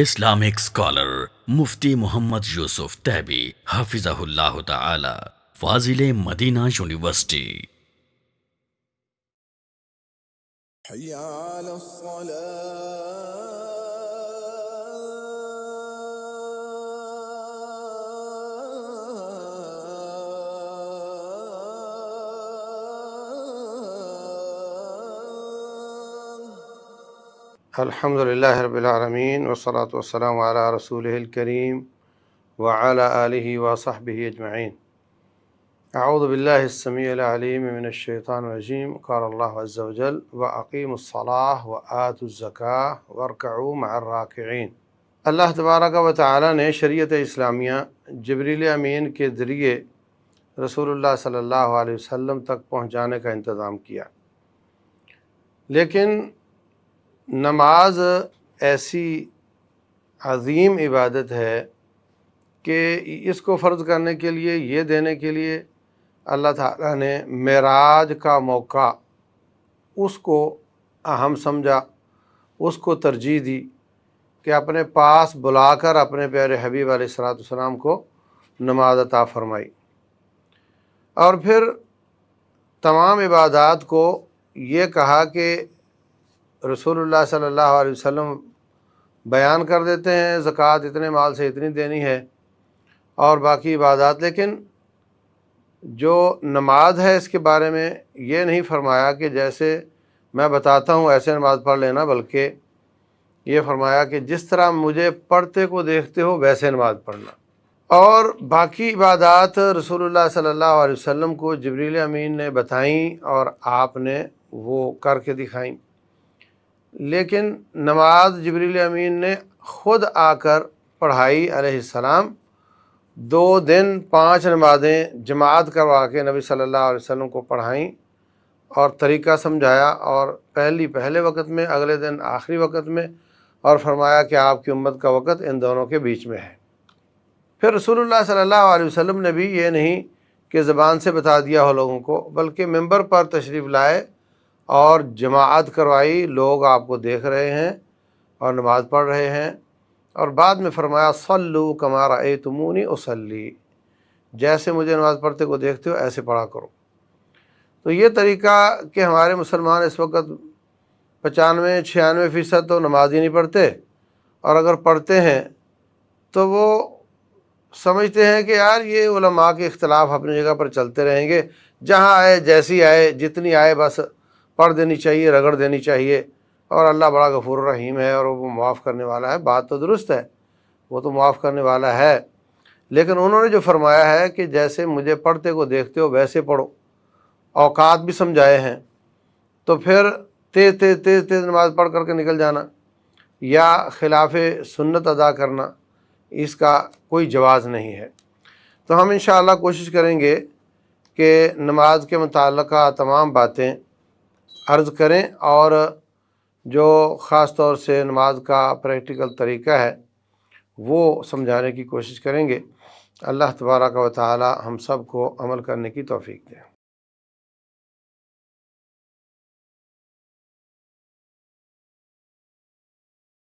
Islamic scholar مفتی محمد یوسف تیبی حافظہ اللہ تعالی فاضل مدینہ یونیورسٹی الحمد للہ رب العالمین وصلاۃ والسلام علیہ رسول کریم ولی آلہ وصحبہ اجمعین اعوذ باللہ السمیع العلیم من الشیطان الرجیم قال اللہ عز وَعیم الصلاح و آد مع الراکعین اللہ تبارک و تعالی نے شریعت اسلامیہ جبریل امین کے ذریعے رسول اللہ صلی اللہ علیہ وسلم تک پہنچانے کا انتظام کیا لیکن نماز ایسی عظیم عبادت ہے کہ اس کو فرض کرنے کے لیے یہ دینے کے لیے اللہ تعالیٰ نے معراج کا موقع اس کو اہم سمجھا اس کو ترجیح دی کہ اپنے پاس بلا کر اپنے پیارے حبیب علیہ السلاۃ والسلام کو نماز عطا فرمائی اور پھر تمام عبادات کو یہ کہا کہ رسول اللہ صلی اللہ علیہ وسلم بیان کر دیتے ہیں زکوٰۃ اتنے مال سے اتنی دینی ہے اور باقی عبادات لیکن جو نماز ہے اس کے بارے میں یہ نہیں فرمایا کہ جیسے میں بتاتا ہوں ایسے نماز پڑھ لینا بلکہ یہ فرمایا کہ جس طرح مجھے پڑھتے کو دیکھتے ہو ویسے نماز پڑھنا اور باقی عبادات رسول اللہ صلی اللہ علیہ وسلم کو جبریل امین نے بتائیں اور آپ نے وہ کر کے دکھائیں لیکن نماز جبریل امین نے خود آ کر پڑھائی علیہ السلام دو دن پانچ نمازیں جماعت کروا کے نبی صلی اللہ علیہ وسلم کو پڑھائیں اور طریقہ سمجھایا اور پہلی پہلے وقت میں اگلے دن آخری وقت میں اور فرمایا کہ آپ کی امت کا وقت ان دونوں کے بیچ میں ہے پھر رسول اللہ صلی اللہ علیہ وسلم نے بھی یہ نہیں کہ زبان سے بتا دیا ہو لوگوں کو بلکہ ممبر پر تشریف لائے اور جماعت کروائی لوگ آپ کو دیکھ رہے ہیں اور نماز پڑھ رہے ہیں اور بعد میں فرمایا سلو کمارا اے تمونی اسلی جیسے مجھے نماز پڑھتے کو دیکھتے ہو ایسے پڑھا کرو تو یہ طریقہ کہ ہمارے مسلمان اس وقت پچانوے چھیانوے فیصد تو نماز ہی نہیں پڑھتے اور اگر پڑھتے ہیں تو وہ سمجھتے ہیں کہ یار یہ علماء کے اختلاف اپنی جگہ پر چلتے رہیں گے جہاں آئے جیسی آئے جتنی آئے بس پڑھ دینی چاہیے رگڑ دینی چاہیے اور اللہ بڑا غفور الرحیم ہے اور وہ معاف کرنے والا ہے بات تو درست ہے وہ تو معاف کرنے والا ہے لیکن انہوں نے جو فرمایا ہے کہ جیسے مجھے پڑھتے کو دیکھتے ہو ویسے پڑھو اوقات بھی سمجھائے ہیں تو پھر تیز تیز تیز تیز نماز پڑھ کر کے نکل جانا یا خلاف سنت ادا کرنا اس کا کوئی جواز نہیں ہے تو ہم انشاءاللہ کوشش کریں گے کہ نماز کے متعلقہ تمام باتیں عرض کریں اور جو خاص طور سے نماز کا پریکٹیکل طریقہ ہے وہ سمجھانے کی کوشش کریں گے اللہ تبارک و تعالی ہم سب کو عمل کرنے کی توفیق دیں